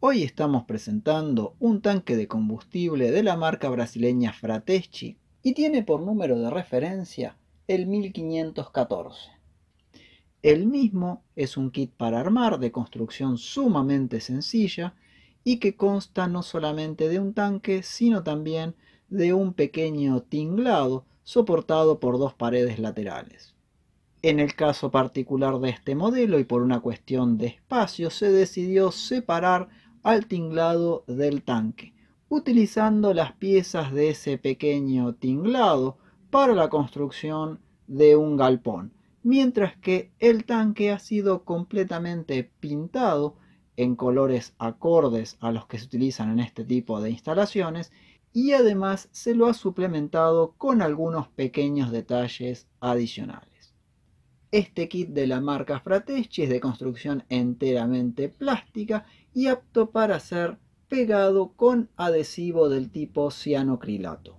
Hoy estamos presentando un tanque de combustible de la marca brasileña Frateschi y tiene por número de referencia el 1514. El mismo es un kit para armar de construcción sumamente sencilla y que consta no solamente de un tanque, sino también de un pequeño tinglado soportado por dos paredes laterales. En el caso particular de este modelo y por una cuestión de espacio se decidió separar al tinglado del tanque, utilizando las piezas de ese pequeño tinglado para la construcción de un galpón, mientras que el tanque ha sido completamente pintado en colores acordes a los que se utilizan en este tipo de instalaciones y además se lo ha suplementado con algunos pequeños detalles adicionales. Este kit de la marca Frateschi es de construcción enteramente plástica y apto para ser pegado con adhesivo del tipo cianocrilato.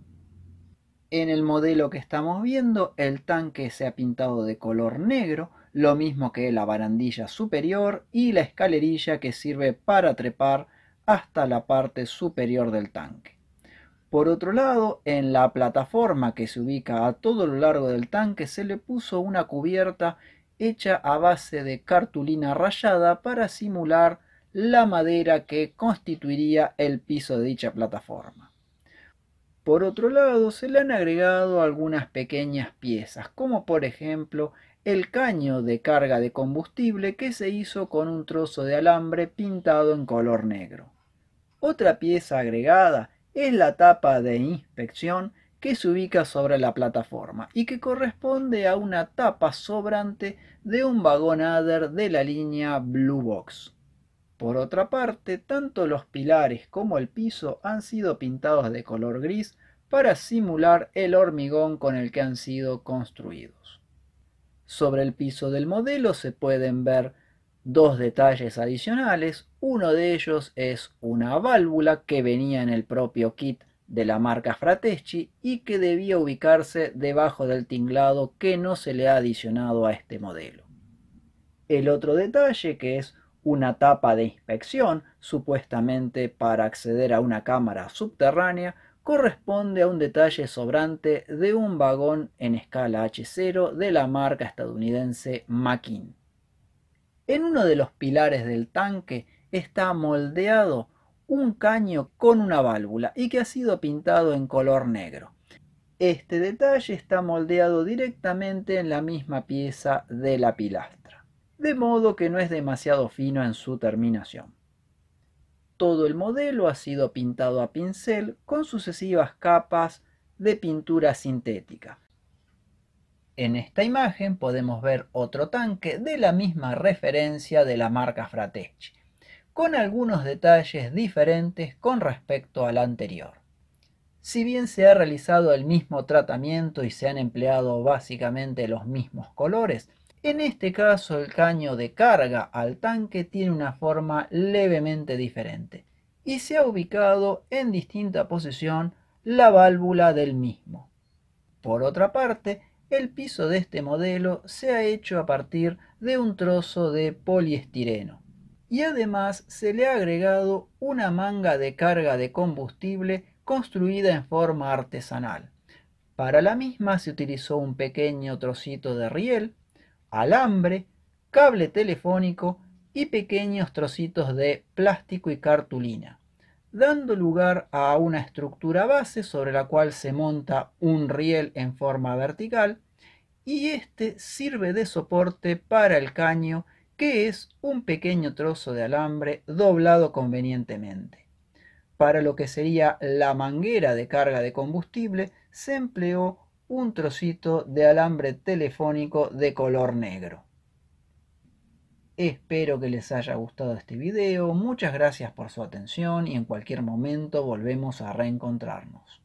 En el modelo que estamos viendo, el tanque se ha pintado de color negro, lo mismo que la barandilla superior y la escalerilla que sirve para trepar hasta la parte superior del tanque. Por otro lado, en la plataforma que se ubica a todo lo largo del tanque se le puso una cubierta hecha a base de cartulina rayada para simular la madera que constituiría el piso de dicha plataforma. Por otro lado, se le han agregado algunas pequeñas piezas, como por ejemplo el caño de carga de combustible que se hizo con un trozo de alambre pintado en color negro. Otra pieza agregada es la tapa de inspección que se ubica sobre la plataforma y que corresponde a una tapa sobrante de un vagón ADER de la línea Blue Box. Por otra parte, tanto los pilares como el piso han sido pintados de color gris para simular el hormigón con el que han sido construidos. Sobre el piso del modelo se pueden ver dos detalles adicionales. Uno de ellos es una válvula que venía en el propio kit de la marca Frateschi y que debía ubicarse debajo del tinglado que no se le ha adicionado a este modelo. El otro detalle que es una tapa de inspección, supuestamente para acceder a una cámara subterránea, corresponde a un detalle sobrante de un vagón en escala H0 de la marca estadounidense Mackin. En uno de los pilares del tanque está moldeado un caño con una válvula y que ha sido pintado en color negro. Este detalle está moldeado directamente en la misma pieza de la pilastra, de modo que no es demasiado fino en su terminación. Todo el modelo ha sido pintado a pincel con sucesivas capas de pintura sintética, en esta imagen podemos ver otro tanque de la misma referencia de la marca Frateschi, con algunos detalles diferentes con respecto al anterior. Si bien se ha realizado el mismo tratamiento y se han empleado básicamente los mismos colores, en este caso el caño de carga al tanque tiene una forma levemente diferente y se ha ubicado en distinta posición la válvula del mismo. Por otra parte, el piso de este modelo se ha hecho a partir de un trozo de poliestireno y además se le ha agregado una manga de carga de combustible construida en forma artesanal. Para la misma se utilizó un pequeño trocito de riel, alambre, cable telefónico y pequeños trocitos de plástico y cartulina dando lugar a una estructura base sobre la cual se monta un riel en forma vertical y este sirve de soporte para el caño que es un pequeño trozo de alambre doblado convenientemente. Para lo que sería la manguera de carga de combustible se empleó un trocito de alambre telefónico de color negro. Espero que les haya gustado este video, muchas gracias por su atención y en cualquier momento volvemos a reencontrarnos.